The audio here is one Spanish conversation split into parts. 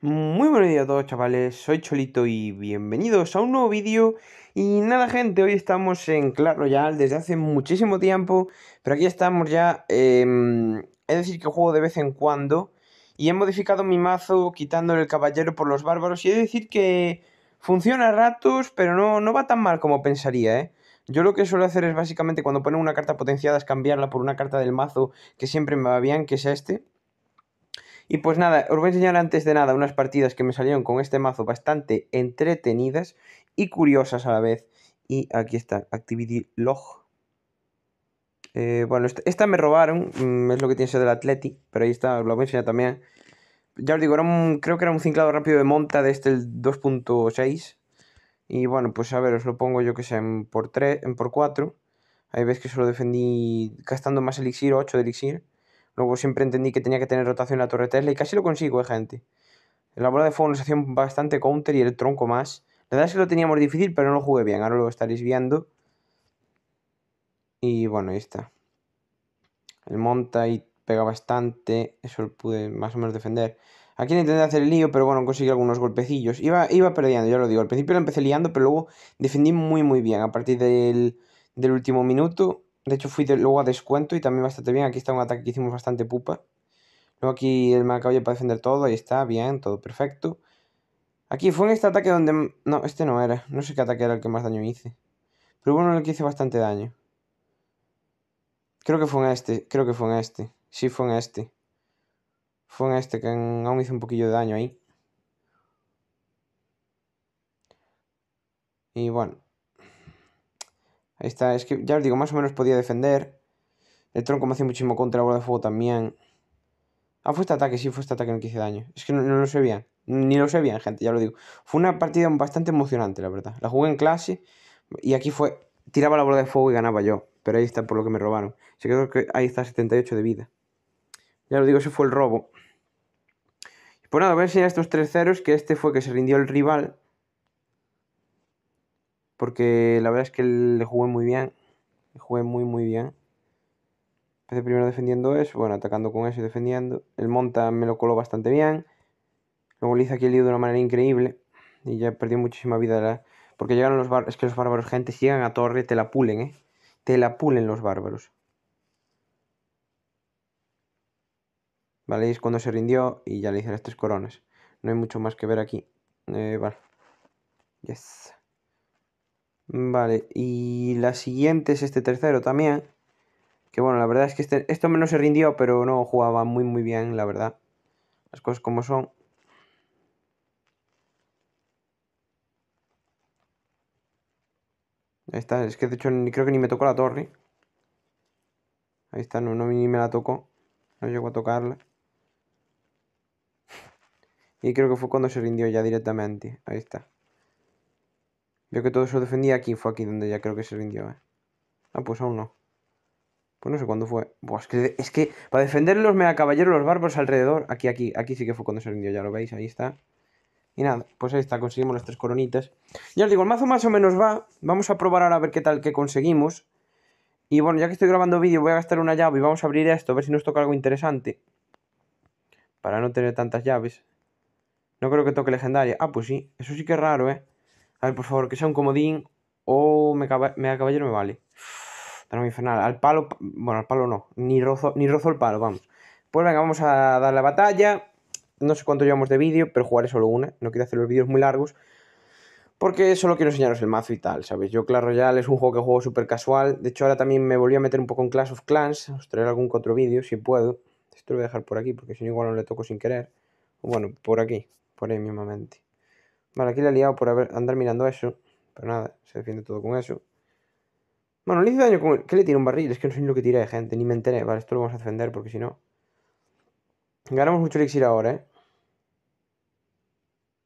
Muy buenos días a todos chavales, soy Cholito y bienvenidos a un nuevo vídeo Y nada gente, hoy estamos en Clash Royale desde hace muchísimo tiempo Pero aquí estamos ya, em, es decir que juego de vez en cuando Y he modificado mi mazo quitándole el caballero por los bárbaros Y he decir que funciona a ratos, pero no, no va tan mal como pensaría, ¿eh? Yo lo que suelo hacer es básicamente cuando ponen una carta potenciada es cambiarla por una carta del mazo que siempre me va bien, que es este y pues nada, os voy a enseñar antes de nada unas partidas que me salieron con este mazo bastante entretenidas y curiosas a la vez. Y aquí está, Activity Log. Eh, bueno, esta, me robaron, mm, es lo que tiene ser del Atleti, pero ahí está, os lo voy a enseñar también. Ya os digo, creo que era un cinclado rápido de monta de este el 2.6. Y bueno, pues a ver, os lo pongo yo que sé en por en por 4. Ahí veis que solo defendí gastando más elixir, 8 de elixir. Luego siempre entendí que tenía que tener rotación en la torre Tesla y casi lo consigo, eh, gente. La bola de fuego nos hacía bastante counter y el tronco más. La verdad es que lo teníamos difícil, pero no lo jugué bien. Ahora lo estaréis viendo. Y bueno, ahí está. El monta y pega bastante. Eso lo pude más o menos defender. Aquí intenté hacer el lío, pero bueno, conseguí algunos golpecillos. Iba, iba perdiendo, ya lo digo. Al principio lo empecé liando, pero luego defendí muy, muy bien. A partir del, del último minuto de hecho, fui luego a descuento y también bastante bien. Aquí está un ataque que hicimos bastante pupa. Luego aquí el ya para defender todo. Ahí está, bien, todo perfecto. Aquí fue en este ataque donde... No, este no era. No sé qué ataque era el que más daño hice. Pero bueno, el que hice bastante daño. Creo que fue en este. Creo que fue en este. Sí, fue en este. Fue en este que aún hice un poquillo de daño ahí. Y bueno. Ahí está, es que ya os digo, más o menos podía defender. El tronco me hacía muchísimo contra, la bola de fuego también. Ah, fue este ataque, sí, fue este ataque en el que hice daño. Es que no, lo sé bien, ni lo sé bien, gente, ya lo digo. Fue una partida bastante emocionante, la verdad. La jugué en clase y aquí fue, tiraba la bola de fuego y ganaba yo. Pero ahí está por lo que me robaron. Se quedó que ahí está 78 de vida. Ya lo digo, ese fue el robo. Pues nada, voy a enseñar estos tres ceros, que este fue que se rindió el rival porque la verdad es que le jugué muy bien, le jugué muy muy bien. Empecé primero defendiendo eso, bueno, atacando con eso y defendiendo. El monta me lo coló bastante bien. Luego le hice aquí el lío de una manera increíble y ya perdió muchísima vida. Porque llegaron los bárbaros, es que los bárbaros, gente, si llegan a torre, te la pulen, ¿eh? Te la pulen los bárbaros. Vale, es cuando se rindió y ya le hice las tres coronas. No hay mucho más que ver aquí. Eh, vale. Yes. Vale, y la siguiente es este tercero también. Que bueno, la verdad es que este, esto menos se rindió, pero no jugaba muy muy bien, la verdad. Las cosas como son. Ahí está, es que de hecho creo que ni me tocó la torre. Ahí está, no, no ni me la tocó. No llegó a tocarla. Y creo que fue cuando se rindió ya directamente. Ahí está. Veo que todo eso defendía aquí. Fue aquí donde ya creo que se rindió, ¿eh? Ah, pues aún no. Pues no sé cuándo fue. es, que, es que para defender los caballeros los bárbaros alrededor. Aquí, aquí, aquí sí que fue cuando se rindió, ya lo veis, ahí está. Y nada, pues ahí está, conseguimos las tres coronitas. Ya os digo, el mazo más o menos va. Vamos a probar ahora a ver qué tal que conseguimos. Y bueno, ya que estoy grabando vídeo, voy a gastar una llave y vamos a abrir esto, a ver si nos toca algo interesante. Para no tener tantas llaves. No creo que toque legendaria. Ah, pues sí, eso sí que es raro, ¿eh? A ver, por favor, que sea un comodín o me, da caballero me vale. mi infernal. Al palo, bueno, al palo no. Ni rozo, ni rozo el palo, vamos. Pues venga, vamos a dar la batalla. No sé cuánto llevamos de vídeo, pero jugaré solo una. No quiero hacer los vídeos muy largos. Porque solo quiero enseñaros el mazo y tal, sabes Yo claro Royale es un juego que juego súper casual. De hecho, ahora también me volví a meter un poco en Clash of Clans. Os traeré algún otro vídeo, si puedo. Esto lo voy a dejar por aquí, porque si no igual no le toco sin querer. Bueno, por aquí, por ahí mente Vale, aquí le he liado por andar mirando eso. Pero nada, se defiende todo con eso. Bueno, le hice daño con... ¿Qué le tira un barril? Es que no sé ni lo que tiré, gente. Ni me enteré. Vale, esto lo vamos a defender porque si no... Ganamos mucho elixir ahora, ¿eh?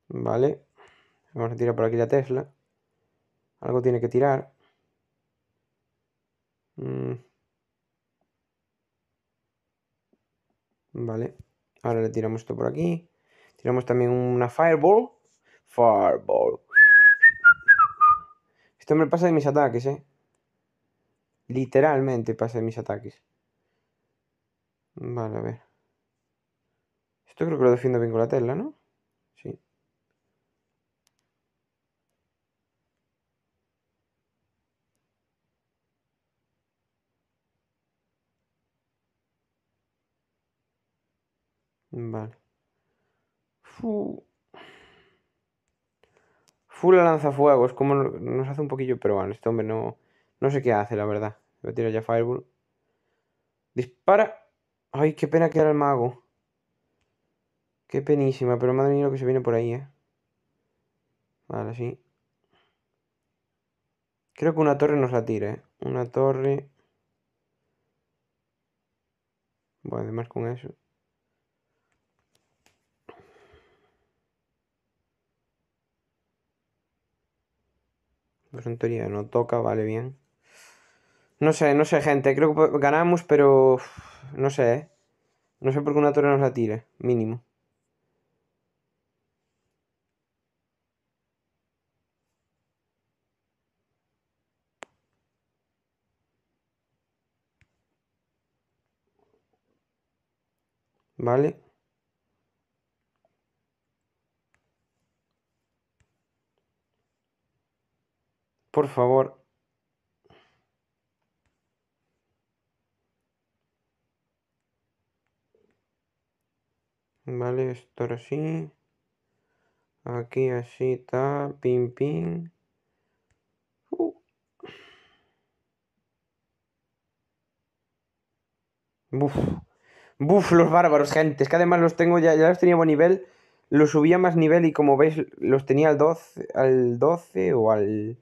Vale. Vamos a tirar por aquí la Tesla. Algo tiene que tirar. Mm. Vale. Ahora le tiramos esto por aquí. Tiramos también una Fireball. Fireball. Esto me pasa de mis ataques, ¿eh? Literalmente pasa de mis ataques. Vale, a ver. Esto creo que lo defiendo bien con la tela, ¿no? Sí. Vale. Fu Full lanzafuegos, como nos hace un poquillo Pero bueno Este hombre no, no sé qué hace, la verdad. Lo a ya Fireball. Dispara. Ay, qué pena quedar el mago. Qué penísima, pero madre mía lo que se viene por ahí, eh. Vale, sí. Creo que una torre nos la tira, eh. Una torre. Bueno, además con eso. Pues en teoría no toca, vale bien. No sé, no sé, gente. Creo que ganamos, pero... No sé, ¿eh? No sé por qué una torre nos la tire. Mínimo. Vale. por favor. Vale, esto ahora sí. Aquí así está, pim, pim. Uh. Buf. los bárbaros, gente. Es que además los tengo ya, ya los tenía buen nivel. Los subía más nivel y como veis los tenía al 12, al 12 o al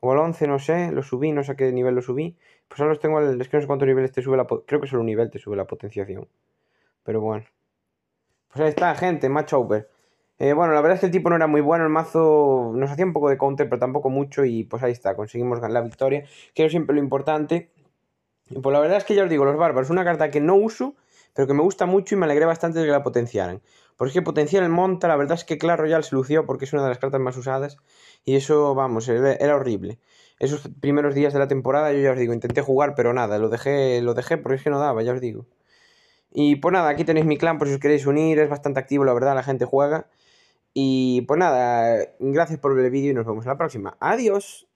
o al 11, no sé, lo subí, no sé a qué nivel lo subí. Pues ahora los tengo, el es que no sé cuántos niveles te sube la creo que solo un nivel te sube la potenciación. Pero bueno. Pues ahí está, gente, match over. Eh, bueno, la verdad es que el tipo no era muy bueno, el mazo nos hacía un poco de counter, pero tampoco mucho, y pues ahí está, conseguimos ganar la victoria, que es siempre lo importante. Y pues la verdad es que ya os digo, los bárbaros, una carta que no uso, pero que me gusta mucho y me alegré bastante de que la potenciaran. Porque potenciar el Monta, la verdad es que claro, ya se lució porque es una de las cartas más usadas y eso, vamos, era horrible. Esos primeros días de la temporada, yo ya os digo, intenté jugar, pero nada, lo dejé, lo dejé porque es que no daba, ya os digo. Y pues nada, aquí tenéis mi clan por si os queréis unir, es bastante activo, la verdad, la gente juega. Y pues nada, gracias por ver el vídeo y nos vemos en la próxima. Adiós.